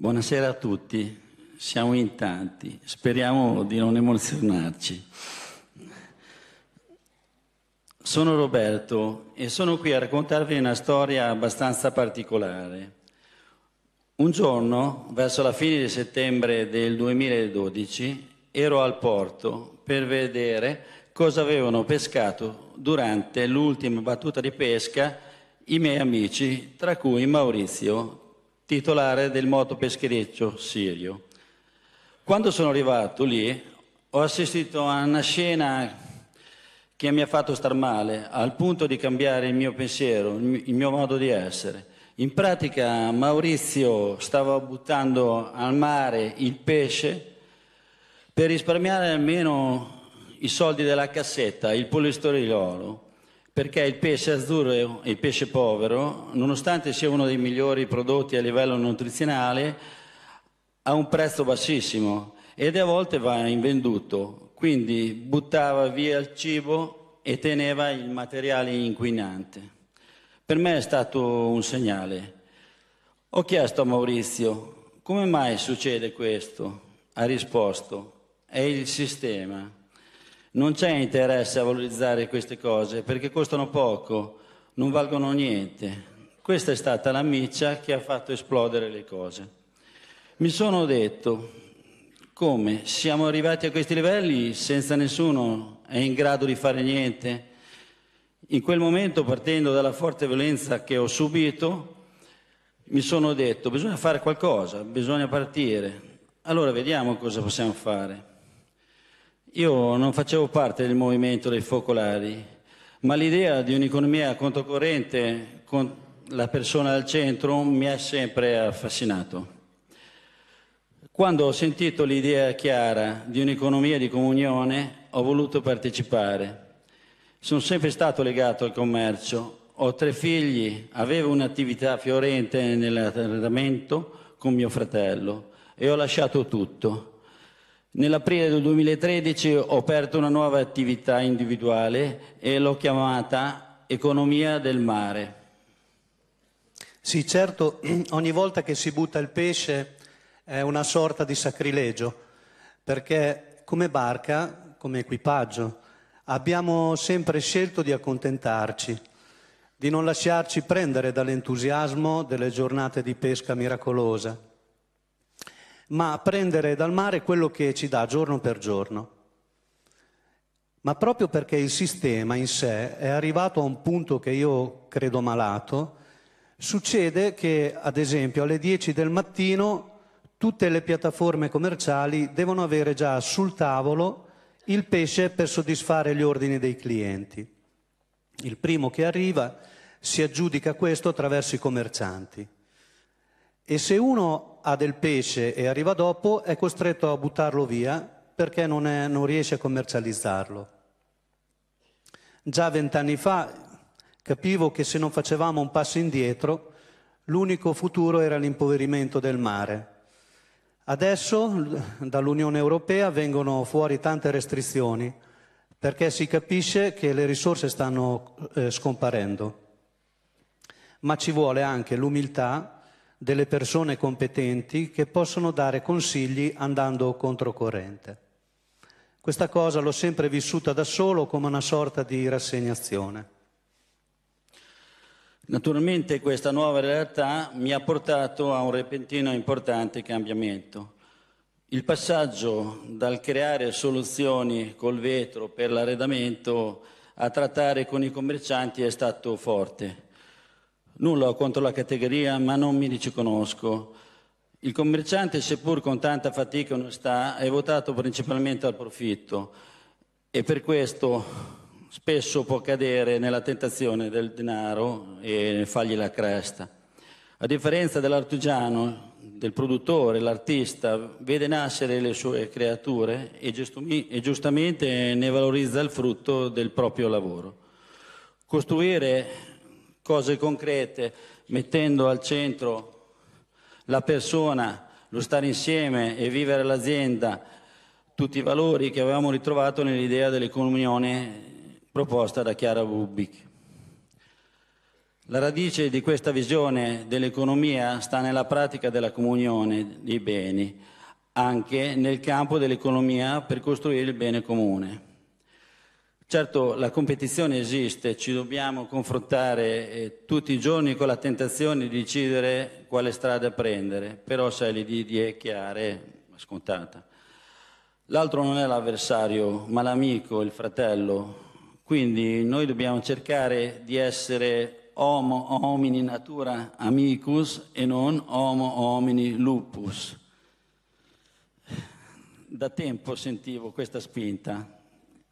Buonasera a tutti, siamo in tanti, speriamo di non emozionarci. Sono Roberto e sono qui a raccontarvi una storia abbastanza particolare. Un giorno, verso la fine di settembre del 2012, ero al porto per vedere cosa avevano pescato durante l'ultima battuta di pesca i miei amici, tra cui Maurizio titolare del motopeschereccio Sirio. Quando sono arrivato lì ho assistito a una scena che mi ha fatto star male, al punto di cambiare il mio pensiero, il mio modo di essere. In pratica Maurizio stava buttando al mare il pesce per risparmiare almeno i soldi della cassetta, il polistirolo perché il pesce azzurro e il pesce povero, nonostante sia uno dei migliori prodotti a livello nutrizionale, ha un prezzo bassissimo ed a volte va invenduto, quindi buttava via il cibo e teneva il materiale inquinante. Per me è stato un segnale. Ho chiesto a Maurizio come mai succede questo? Ha risposto, è il sistema. Non c'è interesse a valorizzare queste cose perché costano poco, non valgono niente. Questa è stata la miccia che ha fatto esplodere le cose. Mi sono detto, come siamo arrivati a questi livelli senza nessuno è in grado di fare niente? In quel momento, partendo dalla forte violenza che ho subito, mi sono detto, bisogna fare qualcosa, bisogna partire. Allora vediamo cosa possiamo fare. Io non facevo parte del movimento dei focolari, ma l'idea di un'economia a conto corrente con la persona al centro mi ha sempre affascinato. Quando ho sentito l'idea chiara di un'economia di comunione, ho voluto partecipare. Sono sempre stato legato al commercio, ho tre figli, avevo un'attività fiorente nell'arredamento con mio fratello e ho lasciato tutto Nell'aprile del 2013 ho aperto una nuova attività individuale e l'ho chiamata Economia del mare. Sì, certo, ogni volta che si butta il pesce è una sorta di sacrilegio, perché come barca, come equipaggio, abbiamo sempre scelto di accontentarci, di non lasciarci prendere dall'entusiasmo delle giornate di pesca miracolosa ma prendere dal mare quello che ci dà giorno per giorno. Ma proprio perché il sistema in sé è arrivato a un punto che io credo malato, succede che, ad esempio, alle 10 del mattino tutte le piattaforme commerciali devono avere già sul tavolo il pesce per soddisfare gli ordini dei clienti. Il primo che arriva si aggiudica questo attraverso i commercianti e se uno ha del pesce e arriva dopo è costretto a buttarlo via perché non, è, non riesce a commercializzarlo. Già vent'anni fa capivo che se non facevamo un passo indietro l'unico futuro era l'impoverimento del mare. Adesso dall'Unione Europea vengono fuori tante restrizioni perché si capisce che le risorse stanno eh, scomparendo. Ma ci vuole anche l'umiltà delle persone competenti che possono dare consigli andando controcorrente. Questa cosa l'ho sempre vissuta da solo come una sorta di rassegnazione. Naturalmente questa nuova realtà mi ha portato a un repentino importante cambiamento. Il passaggio dal creare soluzioni col vetro per l'arredamento a trattare con i commercianti è stato forte. Nulla contro la categoria, ma non mi riconosco. Il commerciante, seppur con tanta fatica e onestà, è votato principalmente al profitto e per questo spesso può cadere nella tentazione del denaro e fargli la cresta. A differenza dell'artigiano, del produttore, l'artista vede nascere le sue creature e, e giustamente ne valorizza il frutto del proprio lavoro. Costruire cose concrete, mettendo al centro la persona, lo stare insieme e vivere l'azienda, tutti i valori che avevamo ritrovato nell'idea dell'economia proposta da Chiara Bubbic. La radice di questa visione dell'economia sta nella pratica della comunione dei beni, anche nel campo dell'economia per costruire il bene comune. Certo la competizione esiste, ci dobbiamo confrontare eh, tutti i giorni con la tentazione di decidere quale strada prendere, però se l'idea è chiara è scontata. L'altro non è l'avversario, ma l'amico, il fratello. Quindi noi dobbiamo cercare di essere homo homini natura amicus e non homo homini lupus. Da tempo sentivo questa spinta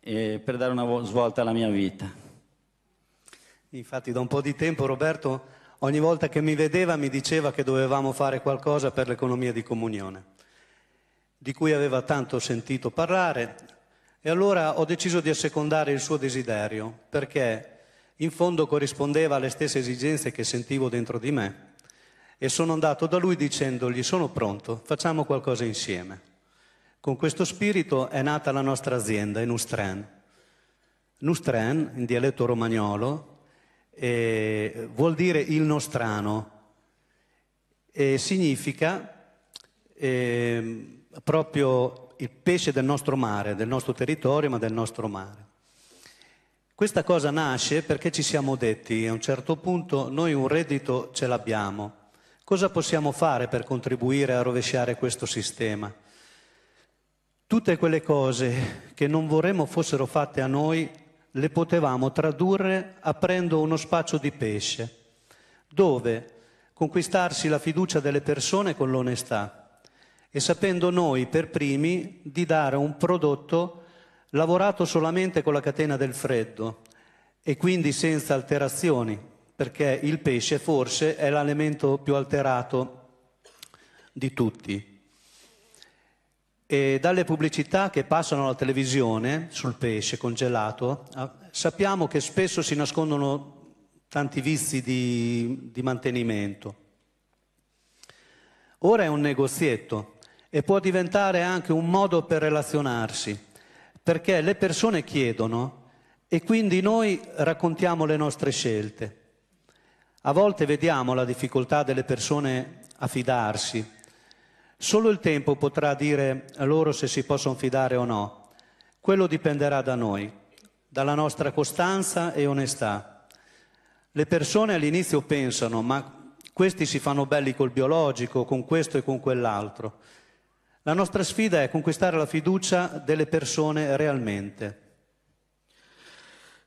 eh, per dare una svolta alla mia vita. Infatti da un po' di tempo Roberto ogni volta che mi vedeva mi diceva che dovevamo fare qualcosa per l'economia di comunione, di cui aveva tanto sentito parlare e allora ho deciso di assecondare il suo desiderio perché in fondo corrispondeva alle stesse esigenze che sentivo dentro di me e sono andato da lui dicendogli sono pronto, facciamo qualcosa insieme. Con questo spirito è nata la nostra azienda in Ustren. Nustren, in dialetto romagnolo, eh, vuol dire il nostrano e significa eh, proprio il pesce del nostro mare, del nostro territorio, ma del nostro mare. Questa cosa nasce perché ci siamo detti, a un certo punto noi un reddito ce l'abbiamo, cosa possiamo fare per contribuire a rovesciare questo sistema? Tutte quelle cose che non vorremmo fossero fatte a noi le potevamo tradurre aprendo uno spaccio di pesce, dove conquistarsi la fiducia delle persone con l'onestà e sapendo noi per primi di dare un prodotto lavorato solamente con la catena del freddo e quindi senza alterazioni, perché il pesce forse è l'elemento più alterato di tutti. E dalle pubblicità che passano alla televisione sul pesce congelato ah, sappiamo che spesso si nascondono tanti vizi di, di mantenimento. Ora è un negozietto e può diventare anche un modo per relazionarsi, perché le persone chiedono e quindi noi raccontiamo le nostre scelte. A volte vediamo la difficoltà delle persone a fidarsi Solo il tempo potrà dire a loro se si possono fidare o no. Quello dipenderà da noi, dalla nostra costanza e onestà. Le persone all'inizio pensano, ma questi si fanno belli col biologico, con questo e con quell'altro. La nostra sfida è conquistare la fiducia delle persone realmente.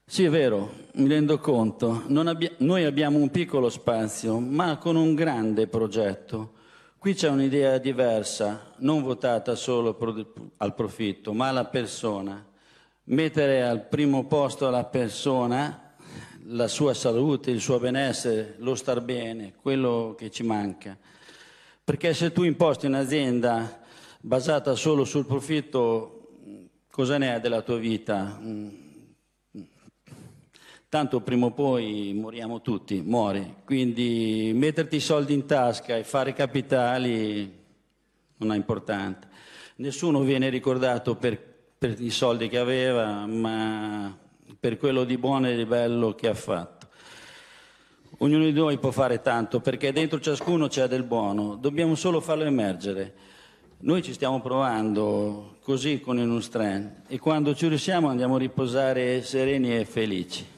Sì, è vero, mi rendo conto. Abbi- noi abbiamo un piccolo spazio, ma con un grande progetto Qui c'è un'idea diversa, non votata solo al profitto, ma alla persona. Mettere al primo posto la persona, la sua salute, il suo benessere, lo star bene, quello che ci manca. Perché se tu imposti un'azienda basata solo sul profitto, cosa ne è della tua vita? Mm tanto prima o poi moriamo tutti, muori. Quindi metterti i soldi in tasca e fare capitali non ha importanza. Nessuno viene ricordato per, per i soldi che aveva, ma per quello di buono e di bello che ha fatto. Ognuno di noi può fare tanto perché dentro ciascuno c'è del buono, dobbiamo solo farlo emergere. Noi ci stiamo provando così con il Nustren e quando ci riusciamo andiamo a riposare sereni e felici.